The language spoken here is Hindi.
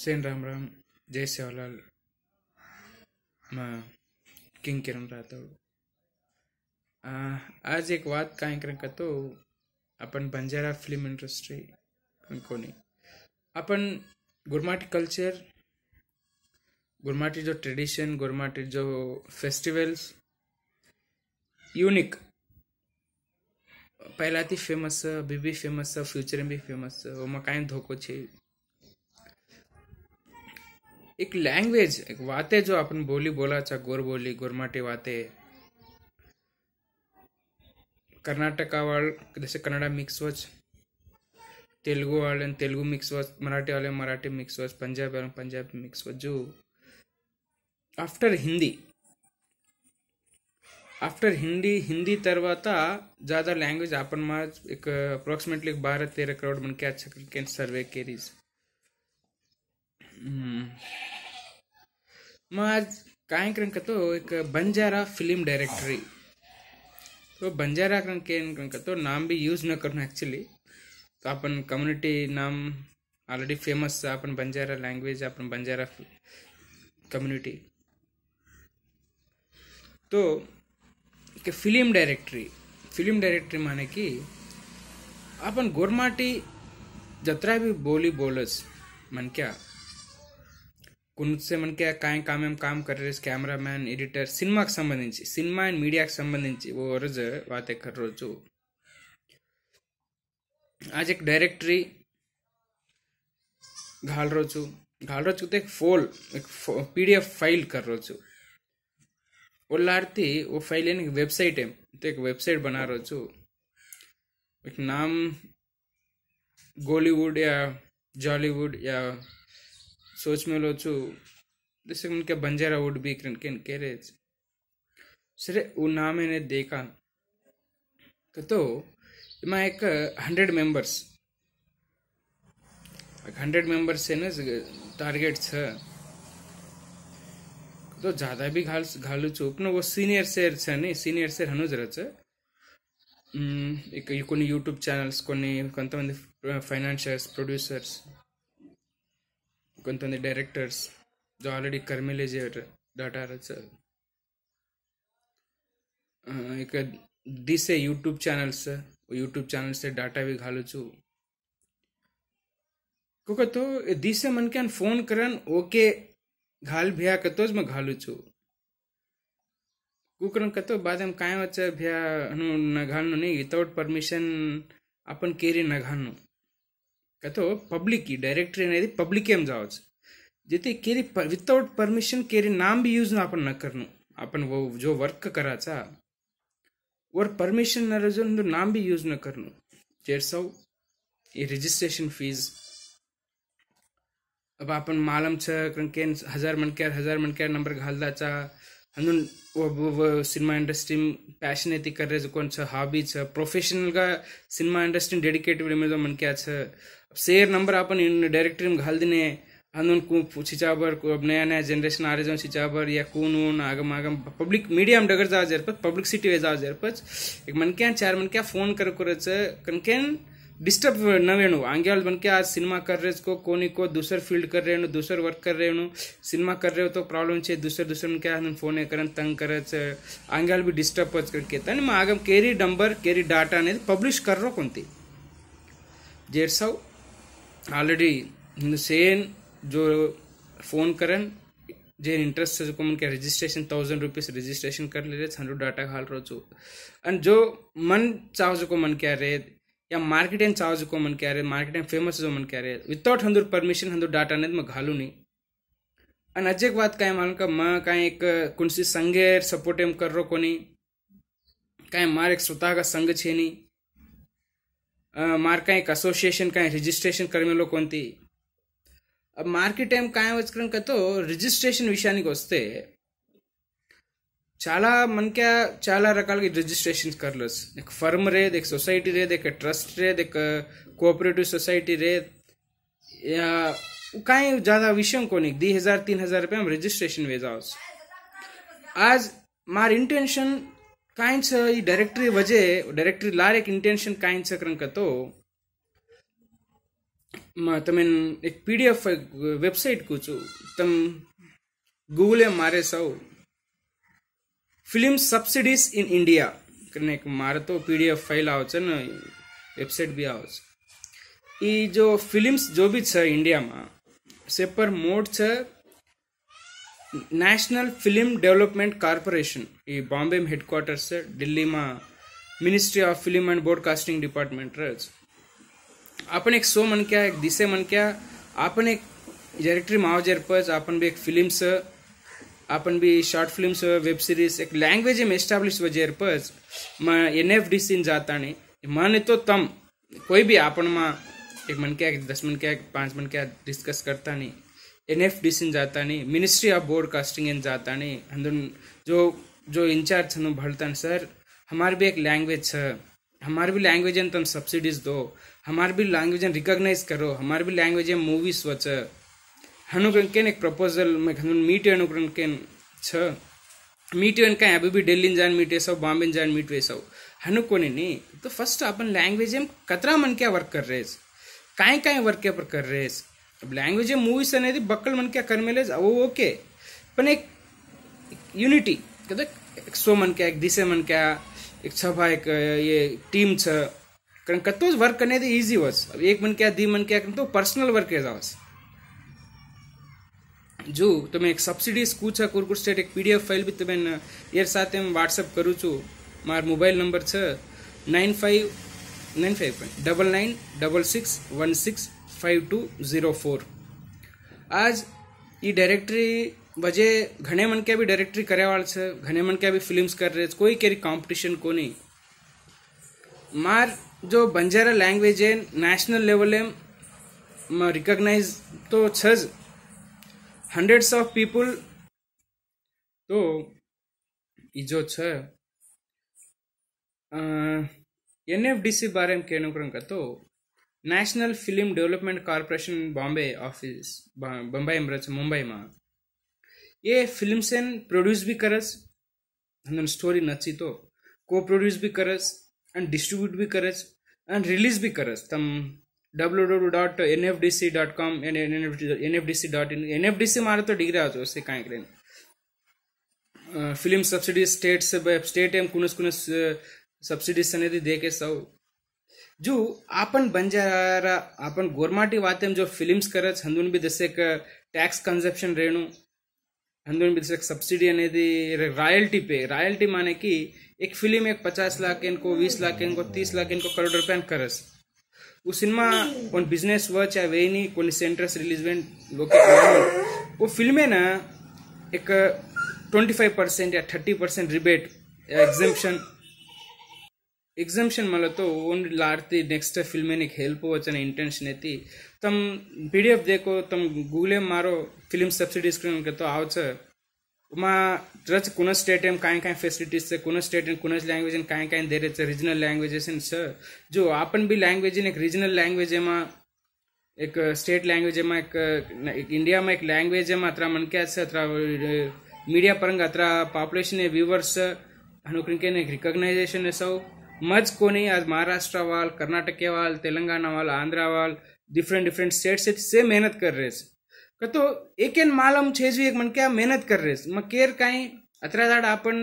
सेन राम राम जय सेवालाल किंग किरण राठौर आज एक बात कार्यक्रम का तो अपन बंजारा फिल्म इंडस्ट्री को अपन गुरमाटी कल्चर गुरमाटी जो ट्रेडिशन गुरमाटी जो फेस्टिवल्स यूनिक पहला थी फेमस અભી फेमस ફેમસ फ्यूचर में भी फेमस છે ઓમાં કાંઈ ધોકો છે एक लैंग्वेज एक वाते जो अपन बोली चा गोर बोली गोरमाटी वाते कर्नाटका वाल जैसे कन्नडा मिक्स वच तेलुगु तेलुगु मिक्स మిక్స్ मराठी वाले मराठी मिक्स మిక్స్ पंजाब वाले पंजाब मिक्स మిక్స్ जो आफ्टर हिंदी आफ्टर हिंदी हिंदी तरवा ज़्यादा लैंग्वेज अपन मार्च एक अप्रॉक्सीमेटली बारह तेरह करोड़ मन के अच्छा सर्वे केरीज हम्म। मैं आज तो एक बंजारा फिल्म डायरेक्टरी तो बंजारा क्रम के तो नाम भी यूज़ न करना एक्चुअली तो अपन कम्युनिटी नाम ऑलरेडी फेमस है अपन बंजारा लैंग्वेज अपन बंजारा कम्युनिटी तो एक फिल्म डायरेक्टरी फिल्म डायरेक्टरी माने कि अपन गोरमाटी जतरा भी बोली बोलस मन क्या కొన్ని మనకి కాయం కామ్ కర్రీస్ కెమెరామ్యాన్ ఎడిటర్ సినిమాకి సంబంధించి సినిమా అండ్ మీడియాకి సంబంధించి ఓ రోజు వాతే రోజు आज एक डायरेक्टरी घाल रो घाल रो तो एक फोल एक पीडीएफ फाइल कर रो वो लारती वो फाइल यानी वेबसाइट है तो एक वेबसाइट बना एक नाम गोलीवुड या जॉलीवुड या सोच में लो चु जैसे उनके बंजारा वुड बी कैन कैरेज सर वो ना मैंने देखा तो तो मैं एक हंड्रेड मेंबर्स एक हंड्रेड मेंबर्स से ना टारगेट छ तो ज्यादा भी घाल घालू चु अपने वो सीनियर सेर छ नहीं सीनियर सेर हनुज जरा छ एक कोणी यूट्यूब चॅनल्स कोणी కొంతమంది ఫైనాన్షియల్స్ प्रोड्यूसर्स కొంతమంది డైరెక్టర్స్ ఆల్రెడీ కర్మిలేజే దాటారు సార్ ఇక దిసే YouTube channels YouTube channels data అవి కాలొచ్చు તો દિશે મન ક્યાં ફોન કરન ઓકે ઘાલ ભ્યા કતો જ મેં ઘાલું છું કુકરન કતો બાદ એમ કાંઈ વચ્ચે ભ્યા નું ન ઘાલનું નહીં વિથઆઉટ પરમિશન આપણ કેરી ન ઘાલનું તો પબ્લિકી ડિરેક્ટરીને આધી પબ્લિક એમ જ આવજો જેથી કેરી વિથઆઉટ પરમિશન કેરી નામ બી યુઝ ન કરનો આપણ વો જો વર્ક કરાચા ઓર પરમિશન ના રહે જો નામ બી યુઝ ન કરનો જેરસવ ઈ રજીસ્ટ્રેશન ફીસ હવે આપણ માલમ છે કે કન 1000 મન કે 1000 મન કે નંબર ઘાલદાચા सिनेमा అందులో సినిమా कर रहे అయితే కర్రే కొంచెం హాబీస్ ప్రొఫెషనల్గా సినిమా ఇండస్ట్రీని డెడికేటెడ్ ఇమేజ్ మనకి అచ్చ शेयर नंबर अपन डायरेक्टर में घाल दिने अंदन छिचाबर को अब नया नया जनरेशन आ रहे जाओ छिचाबर या कौन ऊन आगम आगम पब्लिक मीडिया में डगर जा जरपत सिटी में जाओ जरपत एक मन क्या चार मन क्या फोन कर कर कनकेन डिस्टर्ब न वेणु आगे वाले बन के आज सिनेमा कर रहे उसको कोनी को दूसर फील्ड कर रहे हो दूसर वर्क कर रहे हो सिनेमा कर रहे हो तो प्रॉब्लम छे दूसरे में क्या फोन कर तंग कर आगे वाले भी डिस्टर्ब हो करके मैं आगे कैरी नंबर कैरी डाटा अने पब्लीश कर रो को साहु आलरेडी सेन जो फोन करें जे इंटरेस्ट है मन के रजिस्ट्रेशन थाउजेंड रुपीस रजिस्ट्रेशन कर ले रहे हंड्रेड डाटा खाल रोचो एंड जो मन चाहो जो मन क्या रहे या మార్కెటింగ్ ఛార్జ్ को मन క్యారే మార్కెటింగ్ ఫేమస్ जो मन క్యారే వితౌట్ హందూర్ పర్మిషన్ హందూర్ డాటా అనేది मग घालू नी आणि अजय एक वाद काय मालूम का मैं काय एक कोणसी संघे सपोर्ट एम कर रो कोणी काय मार एक स्वतः का संघ छे नी मार काय एक असोसिएशन काय रजिस्ट्रेशन करमेलो कोणती अब मार्केट टाइम काय वचकरण का तो रजिस्ट्रेशन विषयाనికి వస్తే చాలా మనకి చాలా రకాలుగా రిజిస్ట్రేషన్స్ కర్లస్ कर ఫర్మ్ రేది ఒక సొసైటీ రేది ఒక ట్రస్ట్ రేది ఒక కోఆపరేటివ్ సొసైటీ రేది कांय ज्यादा विषय कोणी दी हजार तीन हजार रुपया रजिस्ट्रेशन वेजावस आज मार इंटेंशन कहीं डायरेक्टरी वजे डायरेक्टरी लार एक इंटेंशन कांयच करंक तो तमें एक पीडीएफ वेबसाइट कुचू तम गूगल मारे सौ फिल्म सब्सिडीज इन इंडिया मार तो पीडीएफ फाइल आ वेबसाइट भी आ जो फिल्म्स जो भी छ इंडिया में से पर मोड छ नेशनल फिल्म डेवलपमेंट कॉर्पोरेशन ये बॉम्बे में हेडक्वार्टर से दिल्ली में ministry of film and broadcasting department रह अपन एक शो मन क्या एक दिशे मन क्या अपन एक डायरेक्टरी मावजर पर अपन भी एक फिल्म से अपन भी शॉर्ट फिल्म्स वेब सीरीज एक लैंग्वेज एम एस्टाब्लिश हो जाए पर एन एफ डी सीन नहीं माने तो तम कोई भी अपन में एक मन क्या दस मन क्या पांच मन क्या डिस्कस करता नहीं एन एफ डी सीन जाता नहीं मिनिस्ट्री ऑफ ब्रॉडकास्टिंग इन जाता नहीं हम जो जो इंचार्ज हम भरता सर हमारे भी एक लैंग्वेज है हमारे भी लैंग्वेज है तुम सब्सिडीज दो हमारे भी लैंग्वेज में रिकॉग्नाइज करो हमारे भी लैंग्वेज है मूवीज वच හනුකන්කෙන් එක් प्रपोजल මේ හඳුන් මීට අනුකරන්කෙන් छ मीटियन का अभी भी डेली जान मीटे सब बॉम्बे जान मीटे सब हनुकोने नहीं तो फर्स्ट अपन लैंग्वेज में कतरा मन क्या वर्क कर रहे काय काय वर्क क्या पर कर रहे अब लैंग्वेज में अने बक्कल मन क्या कर मेले वो ओके पण एक यूनिटी कदा एक सो मन क्या एक दिशे मन क्या एक छा एक ये टीम छ कारण कतोज वर्क करने ईजी वस अब एक मन क्या दी मन क्या तो पर्सनल वर्क है જો તમે એક સબસિડી સ્કોચા કરકુડ સેટ એક પીડીએફ ફાઈલ બી તબેન યર સાથે હું WhatsApp કરું છું માર મોબાઈલ નંબર છે 95 95996165204 આજ ઈ ડિરેક્ટરી બજે ઘણે મનકે બી ડિરેક્ટરી કરેવાળ છે ઘણે મનકે બી ફિલ્મસ કર રહે છે કોઈ કેરી કોમ્પિટિશન કોની માર જો બંજારા લેંગ્વેજ હે નેશનલ લેવલ હે મા રિકગનાઇઝ તો છ જ हंड्रेड्स ऑफ पीपल तो ये जो एनएफडीसी बारे में कहना तो national film development corporation Bombay office Bambai में मुंबई में ये फिल्म से प्रोड्यूस भी करस हम स्टोरी नची तो को प्रोड्यूस भी करस एंड डिस्ट्रीब्यूट भी करस एंड रिलीज भी करस तम www.nfdc.com nfdc.in nfdc मारे तो डिग्री आज जाओ कहीं करें फिल्म सब्सिडी स्टेट्स स्टेट एम कुनस कुनस सब्सिडीज ने दे के सब जो आपन बन जा रहा आपन गोरमाटी बात जो फिल्म करे हंदुन भी दस एक टैक्स कंसेप्शन रेणु हंदुन भी दस एक सब्सिडी अने रॉयल्टी पे रॉयल्टी माने कि एक फिल्म एक पचास लाख इनको वीस लाख इनको तीस लाख इनको करोड़ रुपया करस సినిమా కొన్ని బిజినెస్ వర్చ్ అవన్నీ కొన్ని సెంటర్స్ రిలీజ్మెంట్ లొకేట్ ఓ ఫిల్మేనా एक ट्वेंटी फाइव पर्सेंट या thirty percent rebate exhibition exhibition मल तो ओनली लाड़ती नेक्स्ट फिल्म एक हेल्प होने इंटेंशन तम पी डी एफ देखो तम तो गूगले मारो फिल्म सब्सिडी स्क्रीन के तो आव जस्ट कुछ स्टेट एम कहीं कहीं फेसिलिटीज से कुछ स्टेट में कुन लैंग्वेज में कहीं कहीं लैंग्वेज रीजनल लैंग्वेजेस जो अपन भी लैंग्वेज एक रीजनल लैंग्वेज में एक स्टेट लैंग्वेज में एक, एक इंडिया में एक लैंग्वेज में अत्र मन क्या अत्र मीडिया परंग अत्र पॉपुलेशन व्यूवर्स अनुकरण एक है सब मज को नहीं आज महाराष्ट्र वाल कर्नाटक वाल तेलंगाना वाल आंध्रा वाल डिफरेंट डिफरेंट स्टेट से, से मेहनत कर रहे हैं તો એકેન માલમ છેજવી એક મને ક્યાં મહેનત કરે મકેર કાંઈ અત્રાદાડ આપણ